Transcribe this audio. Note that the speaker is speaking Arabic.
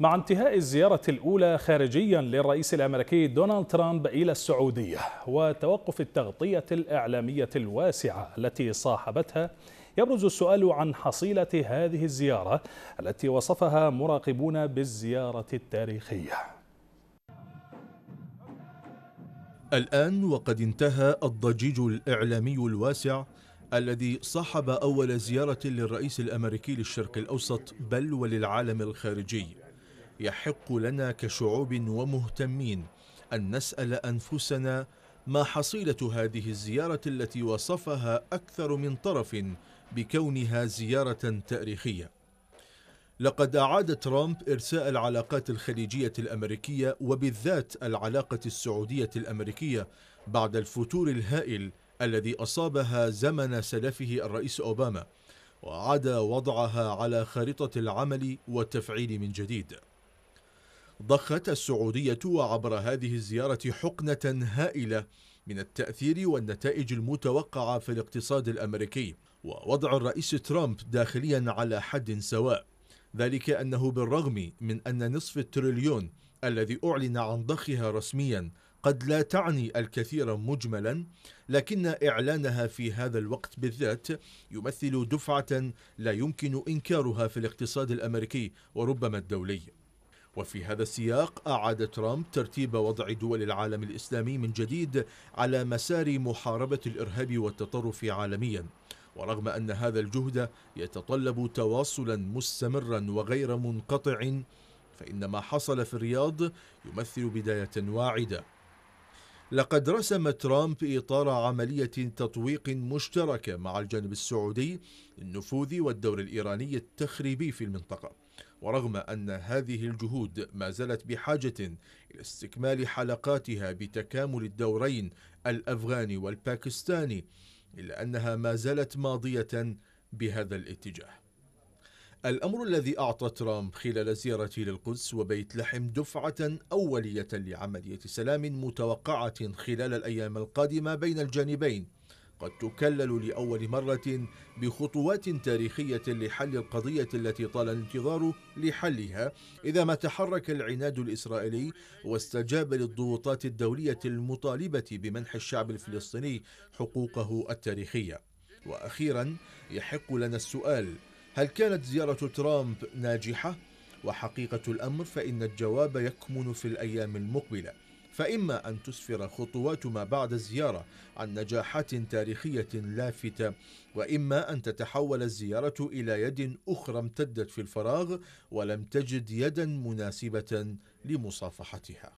مع انتهاء الزيارة الأولى خارجيا للرئيس الأمريكي دونالد ترامب إلى السعودية وتوقف التغطية الإعلامية الواسعة التي صاحبتها يبرز السؤال عن حصيلة هذه الزيارة التي وصفها مراقبون بالزيارة التاريخية الآن وقد انتهى الضجيج الإعلامي الواسع الذي صاحب أول زيارة للرئيس الأمريكي للشرق الأوسط بل وللعالم الخارجي يحق لنا كشعوب ومهتمين أن نسأل أنفسنا ما حصيلة هذه الزيارة التي وصفها أكثر من طرف بكونها زيارة تاريخية. لقد أعاد ترامب إرساء العلاقات الخليجية الأمريكية وبالذات العلاقة السعودية الأمريكية بعد الفتور الهائل الذي أصابها زمن سلفه الرئيس أوباما، وعاد وضعها على خارطة العمل والتفعيل من جديد. ضخت السعودية عبر هذه الزيارة حقنة هائلة من التأثير والنتائج المتوقعة في الاقتصاد الأمريكي ووضع الرئيس ترامب داخليا على حد سواء ذلك أنه بالرغم من أن نصف التريليون الذي أعلن عن ضخها رسميا قد لا تعني الكثير مجملا لكن إعلانها في هذا الوقت بالذات يمثل دفعة لا يمكن إنكارها في الاقتصاد الأمريكي وربما الدولي وفي هذا السياق أعاد ترامب ترتيب وضع دول العالم الإسلامي من جديد على مسار محاربة الإرهاب والتطرف عالمياً ورغم أن هذا الجهد يتطلب تواصلا مستمرا وغير منقطع فإن ما حصل في الرياض يمثل بداية واعدة لقد رسم ترامب إطار عملية تطويق مشتركة مع الجانب السعودي للنفوذ والدور الإيراني التخريبي في المنطقة ورغم أن هذه الجهود ما زالت بحاجة إلى استكمال حلقاتها بتكامل الدورين الأفغاني والباكستاني إلا أنها ما زالت ماضية بهذا الاتجاه الأمر الذي أعطى ترامب خلال زيارته للقدس وبيت لحم دفعة أولية لعملية سلام متوقعة خلال الأيام القادمة بين الجانبين قد تكلل لأول مرة بخطوات تاريخية لحل القضية التي طال الانتظار لحلها إذا ما تحرك العناد الإسرائيلي واستجاب للضغوطات الدولية المطالبة بمنح الشعب الفلسطيني حقوقه التاريخية وأخيرا يحق لنا السؤال هل كانت زيارة ترامب ناجحة؟ وحقيقة الأمر فإن الجواب يكمن في الأيام المقبلة فإما أن تسفر خطوات ما بعد الزيارة عن نجاحات تاريخية لافتة وإما أن تتحول الزيارة إلى يد أخرى امتدت في الفراغ ولم تجد يدا مناسبة لمصافحتها